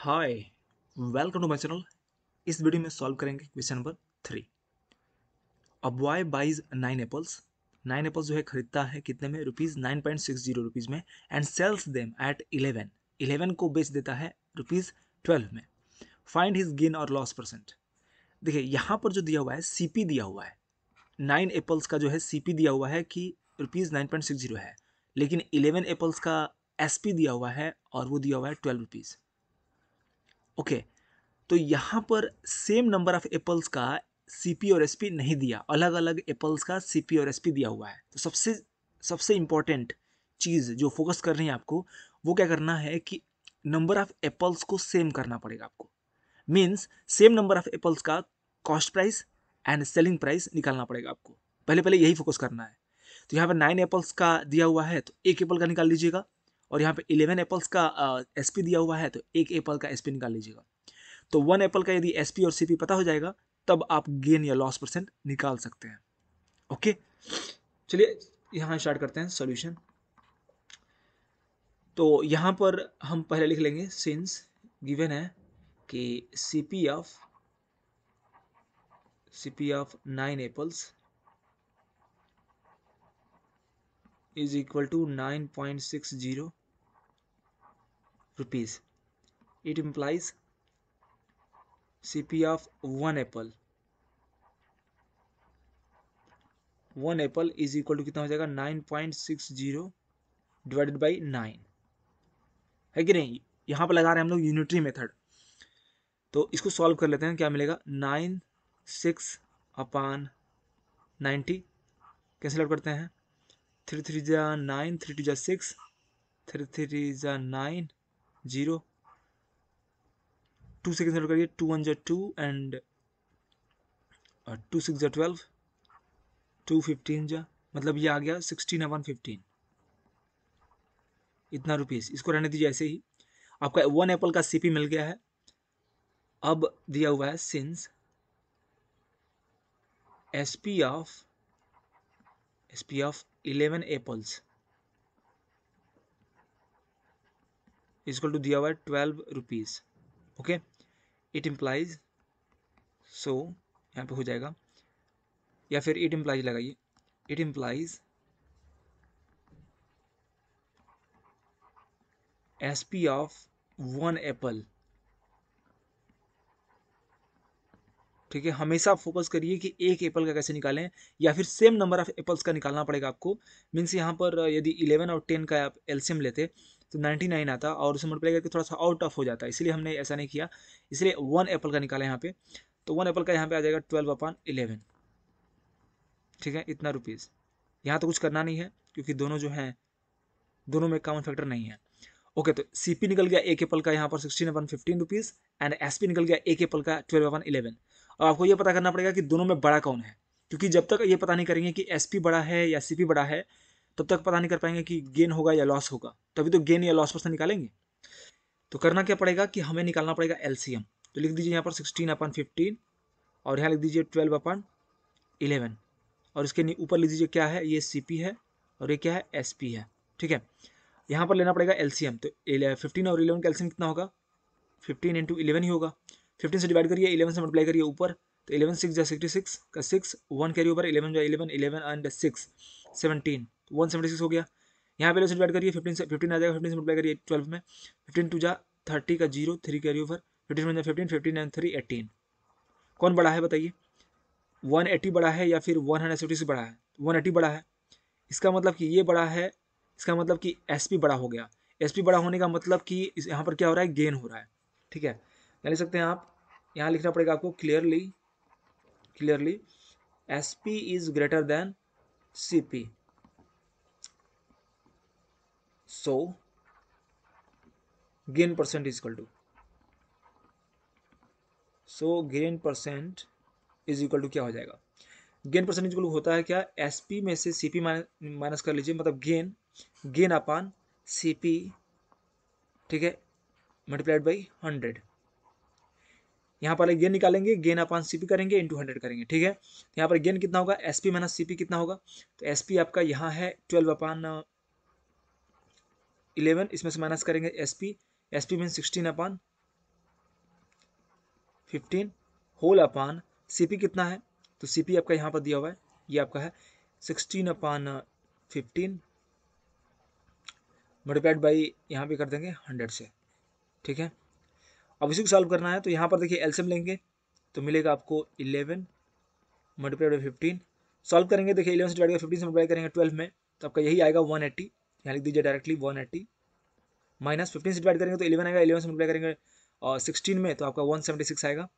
Hi welcome to my channel इस video में solve करेंगे question number three a boy buys nine apples nine apples जो है खरीदता है कितने में rupees nine point six zero rupees में and sells them at eleven eleven को बेच देता है रुपीज़ ट्वेल्व में फाइंड हिज गेन और लॉस परसेंट देखिए यहाँ पर जो दिया हुआ है सी दिया हुआ है नाइन एप्पल्स का जो है सी दिया हुआ है कि rupees nine point six zero है लेकिन इलेवन एप्पल्स का एस दिया हुआ है और वो दिया हुआ है ट्वेल्व रुपीज़ ओके तो यहाँ पर सेम नंबर ऑफ एप्पल्स का सी और एस नहीं दिया अलग अलग एप्पल्स का सी और एस दिया हुआ है तो सबसे सबसे इम्पॉर्टेंट चीज़ जो फोकस कर रही है आपको वो क्या करना है कि नंबर ऑफ एप्पल्स को सेम करना पड़ेगा आपको means same number of apples का cost price and selling price निकालना पड़ेगा आपको पहले पहले यही फोकस करना है तो यहाँ पर नाइन एप्पल्स का दिया हुआ है तो एक एप्पल का निकाल लीजिएगा और यहाँ पे इलेवन एप्पल्स का एस uh, दिया हुआ है तो एक एप्पल का एस निकाल लीजिएगा तो वन एप्पल का यदि एस और सी पता हो जाएगा तब आप गेन या लॉस परसेंट निकाल सकते हैं ओके चलिए यहाँ स्टार्ट करते हैं सोल्यूशन तो यहाँ पर हम पहले लिख लेंगे सिंस गिवन है कि C P of C P of nine apples is equal to nine point six zero rupees. It implies CP of one apple. One apple is equal to कितना हो जाएगा nine point six zero divided by nine है कि नहीं यहाँ पर लगा रहे हैं हम लोग यूनिटरी मेथड तो इसको सॉल्व कर लेते हैं क्या मिलेगा nine six upon ninety cancel out करते हैं थ्री थ्री जा नाइन थ्री टू जा सिक्स थ्री थ्री जा नाइन जीरो टू से सेट करिए टू वन जो two and uh, two six जो ट्वेल्व टू फिफ्टीन जो मतलब ये आ गया सिक्सटीन वन फिफ्टीन इतना रुपीज़ इसको रहने दीजिए ऐसे ही आपका वन एप्पल का सीपी मिल गया है अब दिया हुआ है since S P of S P of eleven apples is equal to दिया हुआ है twelve rupees okay it implies so यहाँ पे हो जाएगा या फिर इट इम्प्लाइज लगाइए it implies S P of one apple ठीक है हमेशा फोकस करिए कि एक एप्पल का कैसे निकालें या फिर सेम नंबर ऑफ एप्पल्स का निकालना पड़ेगा आपको मीन्स यहाँ पर यदि इलेवन और टेन का आप एल्सियम लेते तो नाइन्टी नाइन आता और उसे मल्टीप्लाई करके थोड़ा सा आउट ऑफ हो जाता है इसलिए हमने ऐसा नहीं किया इसलिए वन एप्पल का निकाला यहाँ पे तो वन एप्पल का यहाँ पे आ जाएगा ट्वेल्व अपॉन इलेवन ठीक है इतना रुपीज़ यहाँ तो कुछ करना नहीं है क्योंकि दोनों जो हैं दोनों में कॉमन फैक्टर नहीं है ओके तो सीपी निकल गया एक एप्पल का यहाँ पर sixteen upon fifteen rupees and S निकल गया एक एप्पल का ट्वेल्व अपन इलेवन और आपको ये पता करना पड़ेगा कि दोनों में बड़ा कौन है क्योंकि जब तक ये पता नहीं करेंगे कि एस बड़ा है या सीपी बड़ा है तब तक पता नहीं कर पाएंगे कि गेन होगा या लॉस होगा तभी तो गेन या लॉस से निकालेंगे तो करना क्या पड़ेगा कि हमें निकालना पड़ेगा एलसीएम तो लिख दीजिए यहाँ पर सिक्सटीन अपन फिफ्टीन और यहाँ लिख दीजिए ट्वेल्व अपन इलेवन और इसके ऊपर लिख दीजिए क्या है ये सी है और ये क्या है एस है ठीक है यहाँ पर लेना पड़ेगा एल तो फिफ्टीन और इलेवन का एल्सियम कितना होगा फिफ्टीन इंटू इलेवन ही होगा फिफ्टीन से डिवाइड करिए इलेवन से मल्टीप्लाई करिए ऊपर तो इलेवन सिक्स जो सिक्सटी सिक्स का सिक्स वन कैरी ऊपर इलेवन जा eleven eleven and six seventeen one seventy six हो गया यहाँ पहले मल्टीप्लाई करिए फिफ्टीन से फिफ्टीन आ जाएगा फिफ्टीन से मल्टीप्लाई करिए ट्वेल्व में फिफ्टीन टू जा थर्टी का zero three carry over fifteen one fifteen fifteen and three eighteen कौन बड़ा है बताइए वन एट्टी बड़ा है या फिर वन हंड्रेड सेवेंटी से बड़ा है वन एट्टी बड़ा है इसका मतलब कि ये बड़ा है इसका मतलब कि एस बड़ा हो गया एस बड़ा होने का मतलब कि यहाँ पर क्या हो रहा है गेन हो रहा है ठीक है यहाँ लिख सकते हैं आप यहाँ लिखना पड़ेगा आपको clearly clearly S P is greater than CP. So gain percent is equal to so gain percent is equal to क्या हो जाएगा gain percent is equal to होता है क्या sp में से cp पी माइनस कर लीजिए मतलब gain gain अपान cp ठीक है मल्टीप्लाइड बाई हंड्रेड यहाँ पर गेन निकालेंगे गेन अपन सी करेंगे इंटू हंड्रेड करेंगे ठीक है तो यहाँ पर गेन कितना होगा एस पी माइनस सी कितना होगा तो एस पी आपका यहाँ है ट्वेल्व अपान इलेवन इसमें से माइनस करेंगे S P S P mean sixteen upon fifteen whole upon C कितना है तो सी आपका यहाँ पर दिया हुआ है ये आपका है sixteen upon fifteen multiplied by यहाँ पे कर देंगे हंड्रेड से ठीक है अब इसी को सॉल्व करना है तो यहाँ पर देखिए एल्सियम लेंगे तो मिलेगा आपको eleven multiply by fifteen solve करेंगे देखिए इलेवन से डिवाइड कर फिफ्टीन से मल्टीप्लाई करेंगे ट्वेल्व में तो आपका यही आएगा वन एट्टी यहाँ लिख दीजिए directly one eighty minus fifteen से डिवाइड करेंगे तो इलेवन आएगा इलेवन से मल्टीप्लाई करेंगे और सिक्सटीन में तो आपका वन सेवेंटी सिक्स आएगा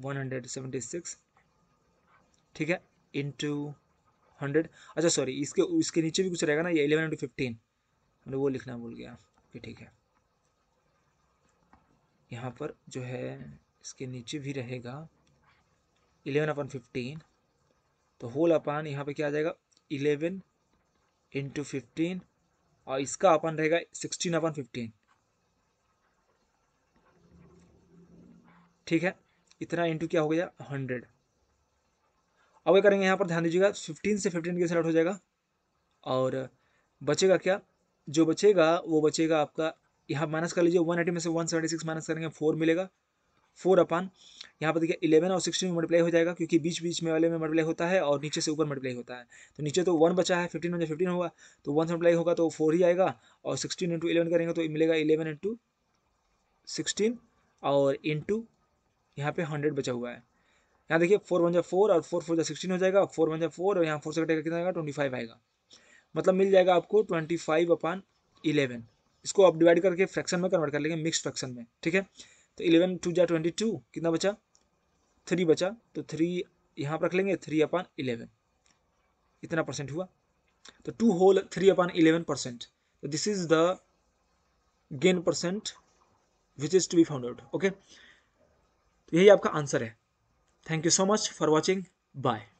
वन हंड्रेड सेवेंटी सिक्स ठीक है इंटू हंड्रेड अच्छा सॉरी इसके इसके नीचे भी कुछ रहेगा ना ये इलेवन इंटू फिफ्टीन हमने वो लिखना भूल गया ओके ठीक है यहाँ पर जो है हम्म। इसके नीचे भी रहेगा इलेवन अपन फिफ्टीन तो होल अपान यहाँ पे क्या आ जाएगा इलेवन इंटू फिफ्टीन और इसका अपन रहेगा सिक्सटीन अपन फिफ्टीन ठीक है इतना इंटू क्या हो गया हंड्रेड अब ये करेंगे यहाँ पर ध्यान दीजिएगा फिफ्टीन से फिफ्टीन के सेलेक्ट हो जाएगा और बचेगा क्या जो बचेगा वो बचेगा आपका यहाँ माइनस कर लीजिए वन एटी में से वन सेवेंटी सिक्स माइनस करेंगे फोर मिलेगा फोर अपान यहाँ पर देखिए इलेवन और सिक्सटीन में मल्टीप्लाई हो जाएगा क्योंकि बीच बीच में वाले में मल्टीप्लाई होता है और नीचे से ऊपर मल्टीप्लाई होता है तो नीचे तो वन बचा है फिफ्टीन में फिफ्टीन होगा तो वन से मल्टीप्लाई होगा तो फोर ही आएगा और सिक्सटीन इंटू इलेवन करेंगे तो मिलेगा इलेवन इंटू सिक्सटीन और इंटू यहाँ पे हंड्रेड बचा हुआ है यहाँ देखिए फोर वन जा फोर और फोर फोर जा सिक्सटीन हो जाएगा फोर वन जा फोर और यहाँ फोर से कटेगा कितना आएगा ट्वेंटी फाइव आएगा मतलब मिल जाएगा आपको ट्वेंटी फाइव अपान इलेवन इसको आप डिवाइड करके फ्रैक्शन में कन्वर्ट कर लेंगे मिक्स फ्रैक्शन में ठीक है तो इलेवन टू जै ट्वेंटी टू कितना बचा थ्री बचा तो थ्री यहाँ पर रख लेंगे थ्री अपान इलेवन इतना परसेंट हुआ तो two whole three upon eleven percent तो this is the gain percent which is to be found out okay तो यही आपका आंसर है thank you so much for watching bye